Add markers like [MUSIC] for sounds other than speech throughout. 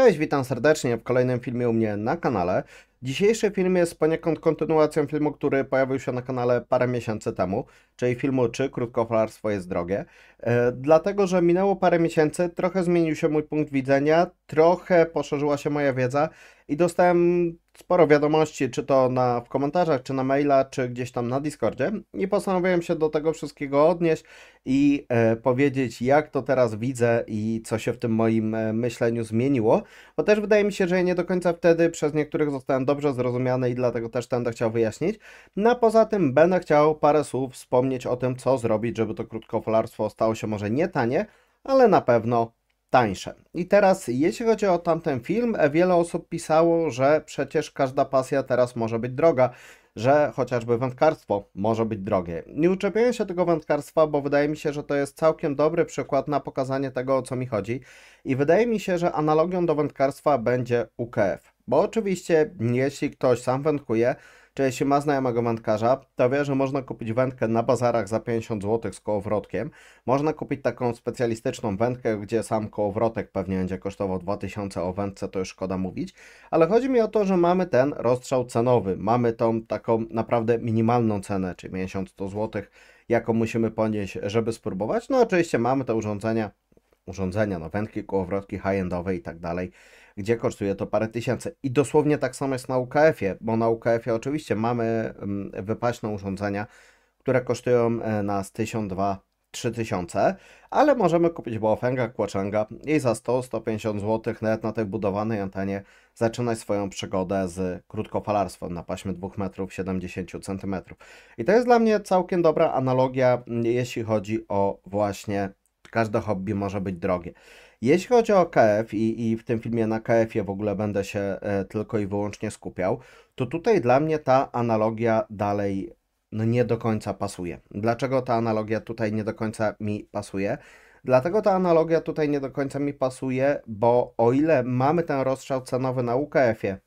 Cześć, witam serdecznie w kolejnym filmie u mnie na kanale. Dzisiejszy film jest poniekąd kontynuacją filmu, który pojawił się na kanale parę miesięcy temu, czyli filmu Czy krótkofalarstwo jest drogie. E, dlatego, że minęło parę miesięcy, trochę zmienił się mój punkt widzenia, trochę poszerzyła się moja wiedza i dostałem sporo wiadomości, czy to na, w komentarzach, czy na maila, czy gdzieś tam na Discordzie. I postanowiłem się do tego wszystkiego odnieść i e, powiedzieć, jak to teraz widzę i co się w tym moim e, myśleniu zmieniło, bo też wydaje mi się, że ja nie do końca wtedy przez niektórych zostałem dobrze zrozumiany i dlatego też będę chciał wyjaśnić. No a poza tym będę chciał parę słów wspomnieć o tym, co zrobić, żeby to krótkofolarstwo stało się może nie tanie, ale na pewno tańsze. I teraz, jeśli chodzi o tamten film, wiele osób pisało, że przecież każda pasja teraz może być droga, że chociażby wędkarstwo może być drogie. Nie uczepiałem się tego wędkarstwa, bo wydaje mi się, że to jest całkiem dobry przykład na pokazanie tego, o co mi chodzi. I wydaje mi się, że analogią do wędkarstwa będzie UKF. Bo oczywiście, jeśli ktoś sam wędkuje, Czyli jeśli ma znajomego wędkarza, to wie, że można kupić wędkę na bazarach za 50 zł z kołowrotkiem. Można kupić taką specjalistyczną wędkę, gdzie sam kołowrotek pewnie będzie kosztował 2000, o wędce to już szkoda mówić. Ale chodzi mi o to, że mamy ten rozstrzał cenowy. Mamy tą taką naprawdę minimalną cenę, czyli 100 zł, jaką musimy ponieść, żeby spróbować. No oczywiście mamy te urządzenia, urządzenia, no wędki, kołowrotki high-endowe i tak dalej gdzie kosztuje to parę tysięcy. I dosłownie tak samo jest na UKF-ie, bo na UKF-ie oczywiście mamy mm, wypaśne urządzenia, które kosztują e, nas 1000, 2, 3000, ale możemy kupić bofenga, Kłaczanga i za 100-150 zł nawet na tej budowanej antenie zaczynać swoją przygodę z krótkofalarstwem na paśmie 2 metrów 70 cm. I to jest dla mnie całkiem dobra analogia, jeśli chodzi o właśnie każde hobby może być drogie. Jeśli chodzi o KF i, i w tym filmie na KF-ie w ogóle będę się e, tylko i wyłącznie skupiał, to tutaj dla mnie ta analogia dalej no nie do końca pasuje. Dlaczego ta analogia tutaj nie do końca mi pasuje? Dlatego ta analogia tutaj nie do końca mi pasuje, bo o ile mamy ten rozstrzał cenowy na UKF-ie,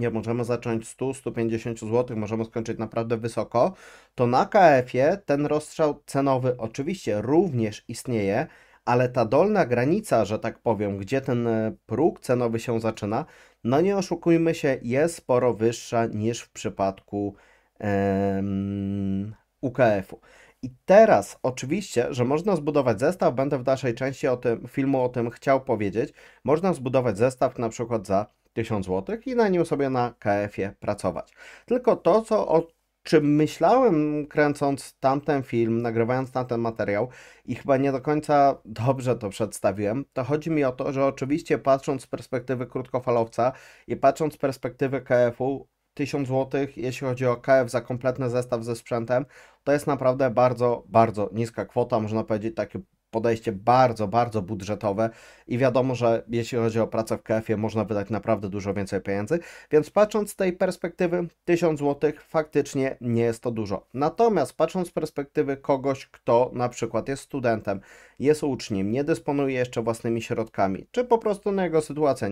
nie możemy zacząć 100-150 zł, możemy skończyć naprawdę wysoko, to na KF-ie ten rozstrzał cenowy oczywiście również istnieje, ale ta dolna granica, że tak powiem, gdzie ten e, próg cenowy się zaczyna, no nie oszukujmy się, jest sporo wyższa niż w przypadku um, UKF-u. I teraz oczywiście, że można zbudować zestaw, będę w dalszej części o tym filmu o tym chciał powiedzieć, można zbudować zestaw na przykład za 1000 zł i na nim sobie na KF-ie pracować. Tylko to, co o czym myślałem kręcąc tamten film, nagrywając na ten materiał i chyba nie do końca dobrze to przedstawiłem, to chodzi mi o to, że oczywiście patrząc z perspektywy krótkofalowca i patrząc z perspektywy KF-u, 1000 zł, jeśli chodzi o KF za kompletny zestaw ze sprzętem, to jest naprawdę bardzo, bardzo niska kwota, można powiedzieć taki podejście bardzo, bardzo budżetowe i wiadomo, że jeśli chodzi o pracę w KF-ie, można wydać naprawdę dużo więcej pieniędzy, więc patrząc z tej perspektywy 1000 zł faktycznie nie jest to dużo. Natomiast patrząc z perspektywy kogoś, kto na przykład jest studentem, jest uczniem, nie dysponuje jeszcze własnymi środkami, czy po prostu na jego sytuację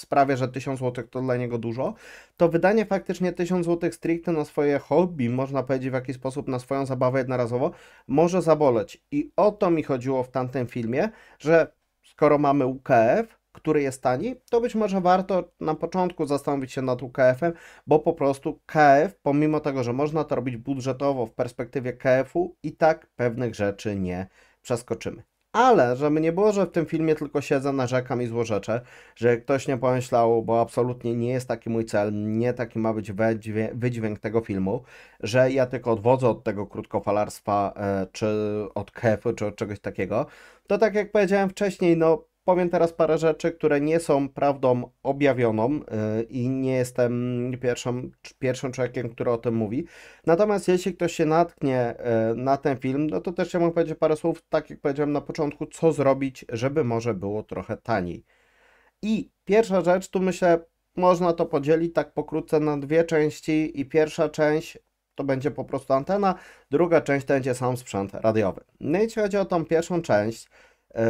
sprawia, że 1000 zł to dla niego dużo, to wydanie faktycznie 1000 zł stricte na swoje hobby, można powiedzieć w jakiś sposób na swoją zabawę jednorazowo, może zaboleć. I o to mi chodziło w tamtym filmie, że skoro mamy UKF, który jest tani, to być może warto na początku zastanowić się nad UKF-em, bo po prostu KF, pomimo tego, że można to robić budżetowo w perspektywie KF-u, i tak pewnych rzeczy nie przeskoczymy. Ale żeby nie było, że w tym filmie tylko siedzę, narzekam i złorzeczę, że ktoś nie pomyślał, bo absolutnie nie jest taki mój cel, nie taki ma być wydźwięk tego filmu, że ja tylko odwodzę od tego krótkofalarstwa, e, czy od kefu, czy od czegoś takiego, to tak jak powiedziałem wcześniej, no Powiem teraz parę rzeczy, które nie są prawdą objawioną y, i nie jestem pierwszą, pierwszym człowiekiem, który o tym mówi. Natomiast jeśli ktoś się natknie y, na ten film, no to też ja mogę powiedzieć parę słów, tak jak powiedziałem na początku, co zrobić, żeby może było trochę taniej. I pierwsza rzecz, tu myślę, można to podzielić tak pokrótce na dwie części i pierwsza część to będzie po prostu antena, druga część to będzie sam sprzęt radiowy. No i jeśli chodzi o tą pierwszą część, E,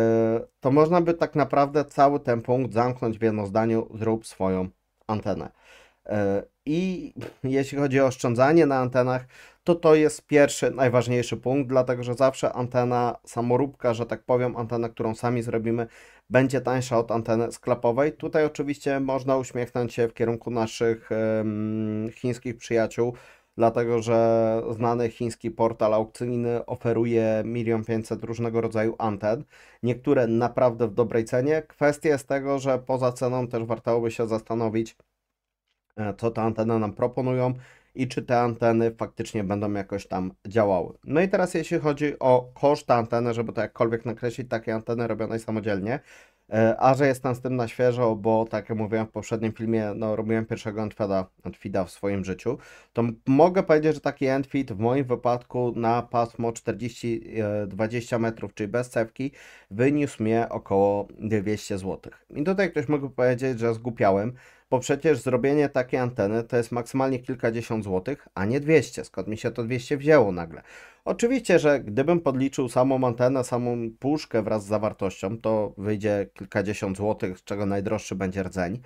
to można by tak naprawdę cały ten punkt zamknąć w jedno zdaniu, zrób swoją antenę. E, I [LAUGHS] jeśli chodzi o oszczędzanie na antenach, to to jest pierwszy, najważniejszy punkt, dlatego że zawsze antena samoróbka, że tak powiem, antena, którą sami zrobimy, będzie tańsza od anteny sklepowej. Tutaj oczywiście można uśmiechnąć się w kierunku naszych um, chińskich przyjaciół, dlatego że znany chiński portal aukcyjny oferuje 1 500 różnego rodzaju anten. Niektóre naprawdę w dobrej cenie. Kwestia jest tego, że poza ceną też wartałoby się zastanowić, e, co te anteny nam proponują i czy te anteny faktycznie będą jakoś tam działały. No i teraz jeśli chodzi o koszt anteny, żeby to jakkolwiek nakreślić, takie anteny robione samodzielnie, E, a że jestem z tym na świeżo, bo tak jak mówiłem w poprzednim filmie, no robiłem pierwszego Entfeda, w swoim życiu, to mogę powiedzieć, że taki Entfit w moim wypadku na pasmo 40-20 e, metrów, czyli bez cewki, wyniósł mnie około 200 zł. I tutaj ktoś mógłby powiedzieć, że zgupiałem, bo przecież zrobienie takiej anteny to jest maksymalnie kilkadziesiąt złotych, a nie 200. Skąd mi się to 200 wzięło nagle? Oczywiście, że gdybym podliczył samą antenę, samą puszkę wraz z zawartością, to wyjdzie kilkadziesiąt złotych, z czego najdroższy będzie rdzeń.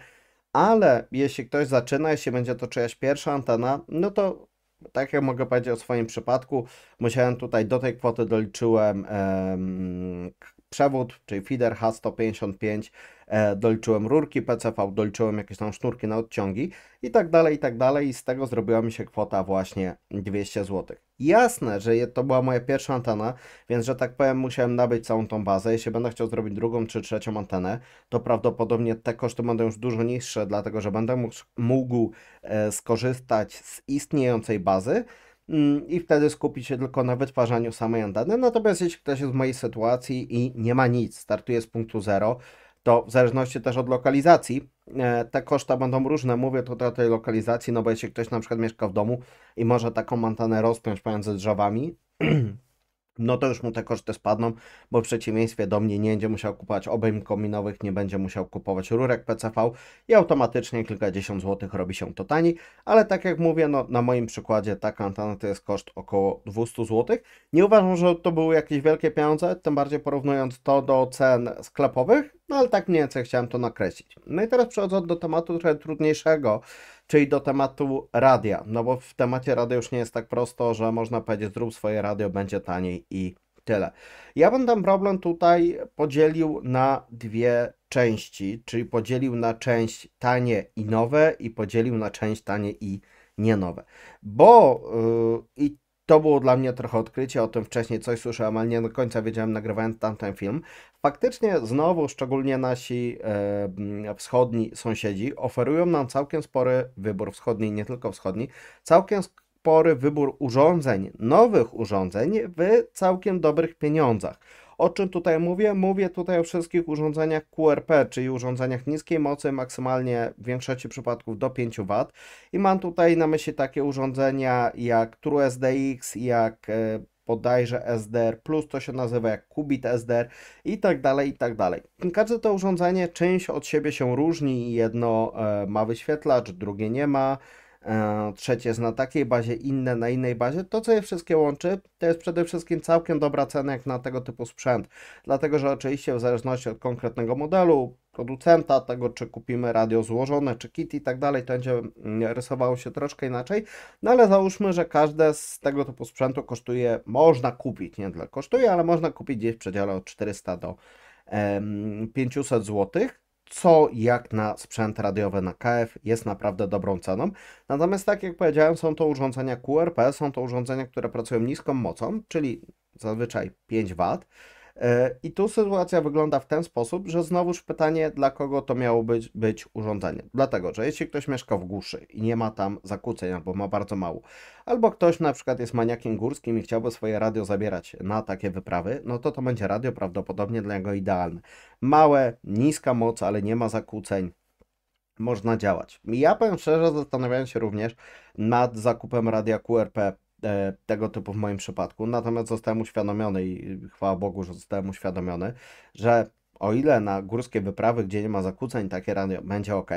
Ale jeśli ktoś zaczyna, jeśli będzie to czyjaś pierwsza antena, no to tak jak mogę powiedzieć o swoim przypadku, musiałem tutaj do tej kwoty doliczyłem em, przewód, czyli feeder H155, e, doliczyłem rurki PCV, doliczyłem jakieś tam sznurki na odciągi i tak dalej, i tak dalej. I z tego zrobiła mi się kwota właśnie 200 zł. Jasne, że to była moja pierwsza antena, więc że tak powiem musiałem nabyć całą tą bazę. Jeśli będę chciał zrobić drugą czy trzecią antenę, to prawdopodobnie te koszty będą już dużo niższe, dlatego że będę mógł, e, skorzystać z istniejącej bazy, Mm, i wtedy skupić się tylko na wytwarzaniu samej undeady. Natomiast jeśli ktoś jest w mojej sytuacji i nie ma nic, startuje z punktu zero, to w zależności też od lokalizacji, e, te koszta będą różne. Mówię tutaj o tej lokalizacji, no bo jeśli ktoś na przykład mieszka w domu i może taką mantanę rozpiąć pomiędzy drzewami, [CLEARS THROAT] no to już mu te koszty spadną, bo w przeciwieństwie do mnie nie będzie musiał kupować obejm kominowych, nie będzie musiał kupować rurek PCV i automatycznie kilkadziesiąt złotych robi się to taniej, ale tak jak mówię, no na moim przykładzie taka antena to jest koszt około 200 złotych. Nie uważam, że to były jakieś wielkie pieniądze, tym bardziej porównując to do cen sklepowych, no ale tak mniej więcej chciałem to nakreślić. No i teraz przechodząc do tematu trochę trudniejszego, czyli do tematu radia. No bo w temacie radia już nie jest tak prosto, że można powiedzieć zrób swoje radio, będzie taniej i tyle. Ja bym ten problem tutaj podzielił na dwie części, czyli podzielił na część tanie i nowe i podzielił na część tanie i nie nowe. Bo yy, i to było dla mnie trochę odkrycie, o tym wcześniej coś słyszałem, ale nie do końca wiedziałem nagrywając tamten film. Faktycznie znowu, szczególnie nasi e, wschodni sąsiedzi oferują nam całkiem spory wybór, wschodni nie tylko wschodni, całkiem spory wybór urządzeń, nowych urządzeń w całkiem dobrych pieniądzach. O czym tutaj mówię? Mówię tutaj o wszystkich urządzeniach QRP, czyli urządzeniach niskiej mocy, maksymalnie w większości przypadków do 5 W. I mam tutaj na myśli takie urządzenia jak TrueSDX, jak e, bodajże SDR, plus to się nazywa jak Qubit SDR i tak dalej, i tak dalej. Każde to urządzenie część od siebie się różni i jedno e, ma wyświetlacz, drugie nie ma. E, trzecie jest na takiej bazie, inne na innej bazie. To, co je wszystkie łączy, to jest przede wszystkim całkiem dobra cena jak na tego typu sprzęt. Dlatego, że oczywiście w zależności od konkretnego modelu, producenta, tego czy kupimy radio złożone, czy kit i tak dalej, to będzie mm, rysowało się troszkę inaczej. No ale załóżmy, że każde z tego typu sprzętu kosztuje, można kupić, nie tyle kosztuje, ale można kupić gdzieś w przedziale od 400 do 500 złotych co jak na sprzęt radiowy na KF jest naprawdę dobrą ceną. Natomiast tak jak powiedziałem, są to urządzenia QRP, są to urządzenia, które pracują niską mocą, czyli zazwyczaj 5 W E, I tu sytuacja wygląda w ten sposób, że znowuż pytanie, dla kogo to miało być, być urządzenie. Dlatego, że jeśli ktoś mieszka w głuszy i nie ma tam zakłóceń albo ma bardzo mało, albo ktoś na przykład jest maniakiem górskim i chciałby swoje radio zabierać na takie wyprawy, no to to będzie radio prawdopodobnie dla niego idealne. Małe, niska moc, ale nie ma zakłóceń, można działać. Ja powiem szczerze, zastanawiałem się również nad zakupem radia QRP E, tego typu w moim przypadku. Natomiast zostałem uświadomiony i y, chwała Bogu, że zostałem uświadomiony, że o ile na górskie wyprawy, gdzie nie ma zakłóceń, takie rany będzie ok,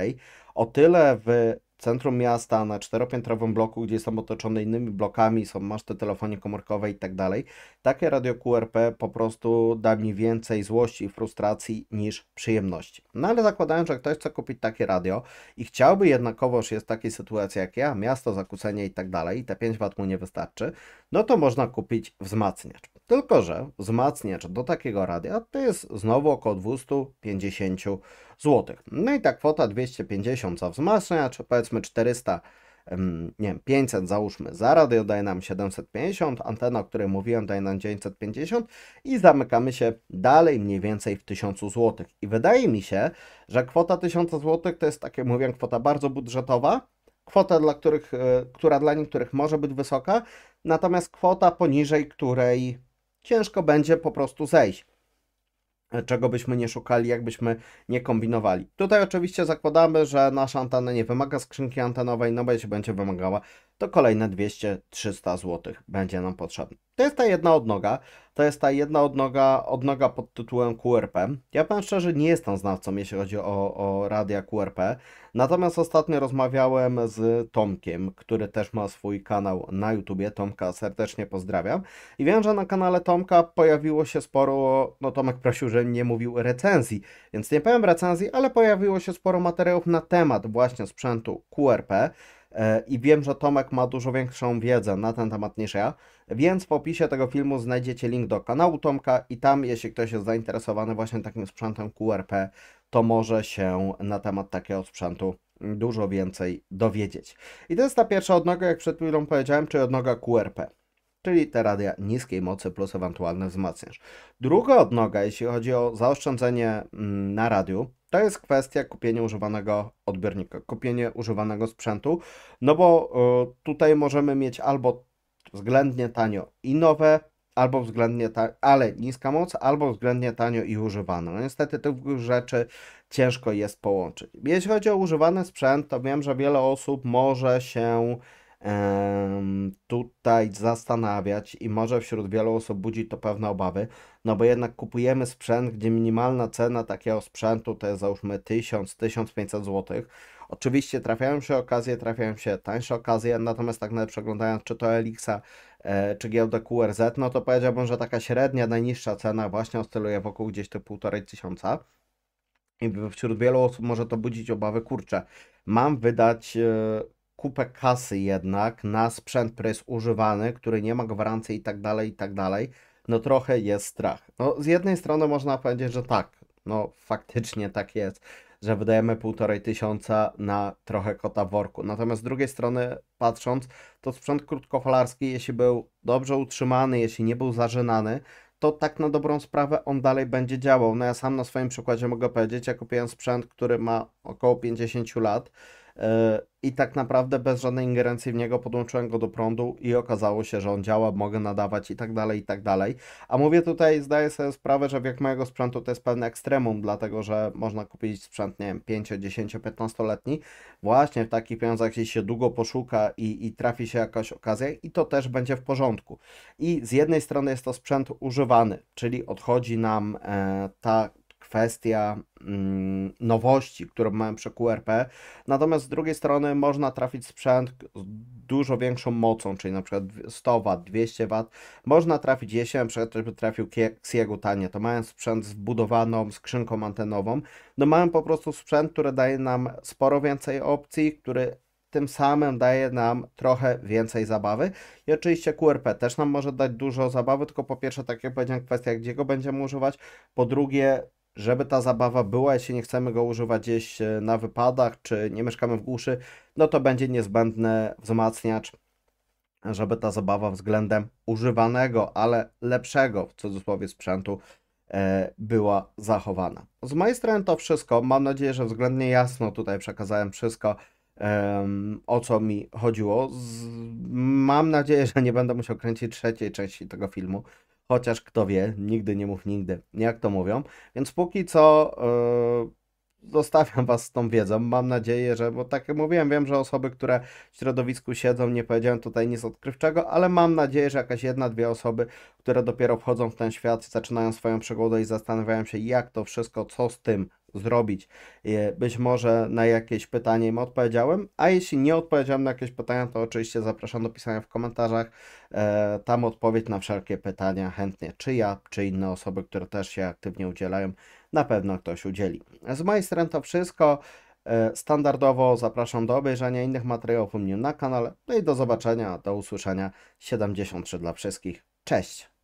o tyle w centrum miasta, na czteropiętrowym bloku, gdzie są otoczone innymi blokami, są maszty telefonii komórkowej i tak dalej. Takie radio QRP po prostu da mi więcej złości i frustracji niż przyjemności. No ale zakładając, że ktoś chce kupić takie radio i chciałby jednakowoż jest takiej sytuacji jak ja, miasto, zakłócenie i tak dalej, i te 5 W mu nie wystarczy, no to można kupić wzmacniacz. Tylko, że wzmacniacz do takiego radia to jest znowu około 250 zł. No i ta kwota 250 za wzmacniacz, powiedzmy 400 nie wiem, 500 załóżmy za radio, daje nam 750, antena, o której mówiłem, daje nam 950 i zamykamy się dalej mniej więcej w 1000 zł. I wydaje mi się, że kwota 1000 zł to jest, tak jak mówiłem, kwota bardzo budżetowa, kwota, dla których, e, która dla niektórych może być wysoka, natomiast kwota poniżej której ciężko będzie po prostu zejść. Czego byśmy nie szukali, jakbyśmy nie kombinowali. Tutaj oczywiście zakładamy, że nasza antena nie wymaga skrzynki antenowej, no bo jeśli będzie wymagała, to kolejne 200-300 zł będzie nam potrzebne. To jest ta jedna odnoga, to jest ta jedna odnoga, odnoga pod tytułem QRP. Ja powiem szczerze, nie jestem znawcą, jeśli chodzi o, o radia QRP, natomiast ostatnio rozmawiałem z Tomkiem, który też ma swój kanał na YouTubie, Tomka serdecznie pozdrawiam i wiem, że na kanale Tomka pojawiło się sporo, no Tomek prosił, że nie mówił recenzji, więc nie powiem recenzji, ale pojawiło się sporo materiałów na temat właśnie sprzętu QRP, E, i wiem, że Tomek ma dużo większą wiedzę na ten temat niż ja, więc w opisie tego filmu znajdziecie link do kanału Tomka i tam, jeśli ktoś jest zainteresowany właśnie takim sprzętem QRP, to może się na temat takiego sprzętu dużo więcej dowiedzieć. I to jest ta pierwsza odnoga, jak przed chwilą powiedziałem, czyli odnoga QRP czyli te radia niskiej mocy plus ewentualny wzmacniacz. Druga odnoga, jeśli chodzi o zaoszczędzenie mm, na radiu, to jest kwestia kupienia używanego odbiornika, kupienie używanego sprzętu, no bo e, tutaj możemy mieć albo względnie tanio i nowe, albo względnie ta, ale niska moc, albo względnie tanio i używane. No niestety tych rzeczy ciężko jest połączyć. Jeśli chodzi o używany sprzęt, to wiem, że wiele osób może się tutaj zastanawiać i może wśród wielu osób budzi to pewne obawy, no bo jednak kupujemy sprzęt, gdzie minimalna cena takiego sprzętu to jest załóżmy 1000-1500 zł. Oczywiście trafiają się okazje, trafiają się tańsze okazje, natomiast tak nawet przeglądając czy to Elixa, e, czy giełdę QRZ, no to powiedziałbym, że taka średnia, najniższa cena właśnie oscyluje wokół gdzieś te 1500 i wśród wielu osób może to budzić obawy, kurczę, mam wydać e, kupę kasy jednak na sprzęt, który jest używany, który nie ma gwarancji i tak dalej, i tak dalej, no trochę jest strach. No z jednej strony można powiedzieć, że tak, no faktycznie tak jest, że wydajemy półtorej tysiąca na trochę kota w worku. Natomiast z drugiej strony patrząc, to sprzęt krótkofalarski, jeśli był dobrze utrzymany, jeśli nie był zażynany, to tak na dobrą sprawę on dalej będzie działał. No ja sam na swoim przykładzie mogę powiedzieć, ja kupiłem sprzęt, który ma około 50 lat, E, i tak naprawdę bez żadnej ingerencji w niego podłączyłem go do prądu i okazało się, że on działa, mogę nadawać i tak dalej, i tak dalej. A mówię tutaj, zdaję sobie sprawę, że wiek mojego sprzętu to jest pewne ekstremum, dlatego że można kupić sprzęt, nie wiem, 5, 10, 15-letni. Właśnie w takich pieniądzach, jeśli się długo poszuka i, i trafi się jakaś okazja i to też będzie w porządku. I z jednej strony jest to sprzęt używany, czyli odchodzi nam e, ta kwestia mm, nowości, którą mamy przy QRP. Natomiast z drugiej strony można trafić sprzęt z dużo większą mocą, czyli na przykład 100 W, 200 W. Można trafić jesień, na przykład żeby trafił Xiego tanie, to mając sprzęt z wbudowaną skrzynką antenową, no mają po prostu sprzęt, który daje nam sporo więcej opcji, który tym samym daje nam trochę więcej zabawy. I oczywiście QRP też nam może dać dużo zabawy, tylko po pierwsze, tak jak powiedziałem, kwestia, gdzie go będziemy używać, po drugie, żeby ta zabawa była, jeśli nie chcemy go używać gdzieś e, na wypadach, czy nie mieszkamy w głuszy, no to będzie niezbędny wzmacniacz, żeby ta zabawa względem używanego, ale lepszego w cudzysłowie sprzętu e, była zachowana. Z mojej strony to wszystko. Mam nadzieję, że względnie jasno tutaj przekazałem wszystko, o co mi chodziło. Mam nadzieję, że nie będę musiał kręcić trzeciej części tego filmu chociaż kto wie, nigdy nie mów nigdy, jak to mówią. Więc póki co yy, zostawiam Was z tą wiedzą. Mam nadzieję, że, bo tak jak mówiłem, wiem, że osoby, które w środowisku siedzą, nie powiedziałem tutaj nic odkrywczego, ale mam nadzieję, że jakaś jedna, dwie osoby, które dopiero wchodzą w ten świat, zaczynają swoją przygodę i zastanawiają się, jak to wszystko, co z tym zrobić. Być może na jakieś pytanie im odpowiedziałem, a jeśli nie odpowiedziałem na jakieś pytania, to oczywiście zapraszam do pisania w komentarzach. E, tam odpowiedź na wszelkie pytania chętnie, czy ja, czy inne osoby, które też się aktywnie udzielają, na pewno ktoś udzieli. Z mojej strony to wszystko. E, standardowo zapraszam do obejrzenia innych materiałów u mnie na kanale. No i do zobaczenia, do usłyszenia. 73 dla wszystkich. Cześć!